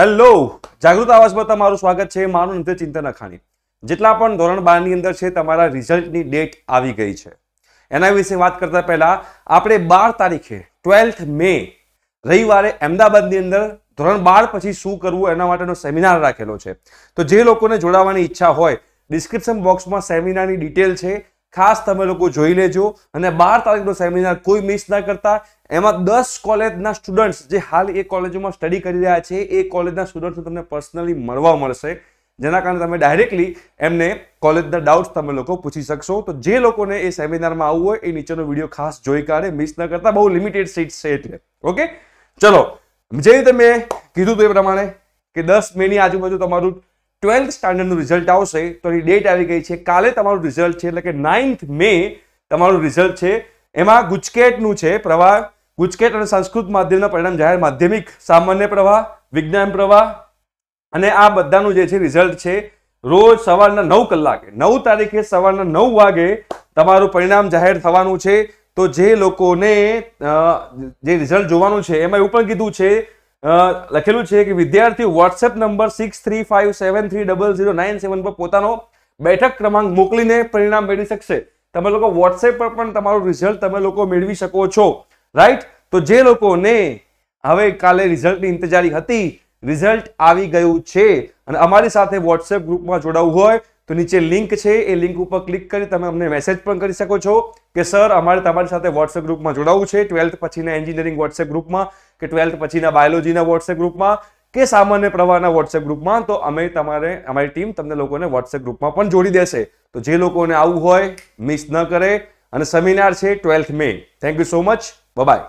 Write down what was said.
hello જાગૃત આવાસમાં તમારું સ્વાગત છે મારું નથી ચિંતન અખાણી જેટલા પણ ધોરણ બારની અંદર છે તમારા રિઝલ્ટની ડેટ આવી ગઈ છે એના વિશે વાત કરતા પહેલા આપણે બાર તારીખે ટ્વેલ્થ મે રવિવારે અમદાવાદની અંદર ધોરણ બાર પછી શું કરવું એના માટેનો સેમિનાર રાખેલો છે તો જે લોકોને જોડાવાની ઈચ્છા હોય ડિસ્ક્રિપ્શન બોક્સમાં સેમિનારની ડિટેલ છે ખાસ તમે લોકો જોઈ લેજો અને બાર તારીખનો સેમિનાર કોઈ મિસ ના કરતા એમાં દસ કોલેજના સ્ટુડન્ટ્સ જે હાલ એ કોલેજોમાં સ્ટડી કરી રહ્યા છે એ કોલેજના સ્ટુડન્ટ્સ તમને પર્સનલી મળવા મળશે જેના કારણે તમે ડાયરેક્ટલી એમને કોલેજના ડાઉટ્સ તમે લોકો પૂછી શકશો તો જે લોકોને એ સેમિનારમાં આવવું હોય એ નીચેનો વિડીયો ખાસ જોઈ કાઢે મિસ ન કરતા બહુ લિમિટેડ સીટ છે એટલે ઓકે ચલો જે રીતે મેં કીધું તું એ પ્રમાણે કે દસ મેની આજુબાજુ તમારું ટ્વેલ્થ સ્ટાન્ડર્ડનું રિઝલ્ટ આવશે તો એની ડેટ આવી ગઈ છે કાલે તમારું રિઝલ્ટ છે એટલે કે નાઇન્થ મે તમારું રિઝલ્ટ છે એમાં ગુજકેટનું છે પ્રવાહ ગુજકેટ અને સંસ્કૃત માધ્યમના પરિણામ જાહેર માધ્યમિક સામાન્ય પ્રવાહ વિજ્ઞાન પ્રવાહ અને આ બધાનું જે છે રિઝલ્ટ છે રોજ સવારના નવ કલાકે નવ તારીખે સવારના નવ વાગે તમારું પરિણામ જાહેર થવાનું છે તો જે લોકોને જે રિઝલ્ટ જોવાનું છે એમાં એવું પણ કીધું છે લખેલું છે કે વિદ્યાર્થી WhatsApp number six three five seven three double zero nine seven પર પોતાનો બેઠક ક્રમાંક મોકલીને પરિણામ મેળવી શકશે તમે લોકો વોટ્સએપ પર પણ તમારું રિઝલ્ટ તમે લોકો મેળવી શકો છો રાઈટ તો જે લોકોને હવે કાલે રિઝલ્ટની ઇંતજારી હતી રિઝલ્ટ આવી ગયું છે અને અમારી સાથે વોટ્સએપ ગ્રુપમાં જોડાવું હોય તો નીચે લિંક છે એ લિંક ઉપર ક્લિક કરી તમે અમને મેસેજ પણ કરી શકો છો કે સર અમારે તમારી સાથે વોટ્સએપ ગ્રુપમાં જોડાવું છે ટ્વેલ્થ પછીના એન્જિનિયરિંગ વોટ્સએપ ગ્રુપમાં કે ટ્વેલ્થ પછીના બાયોલોજીના વોટ્સએપ ગ્રુપમાં કે સામાન્ય પ્રવાહના વોટ્સએપ ગ્રુપમાં તો અમે તમારે અમારી ટીમ તમને લોકોને વોટ્સએપ ગ્રુપમાં પણ જોડી દેશે તો જે લોકોને આવું હોય મિસ ન કરે અને સેમિનાર છે twelfth May thank you so much by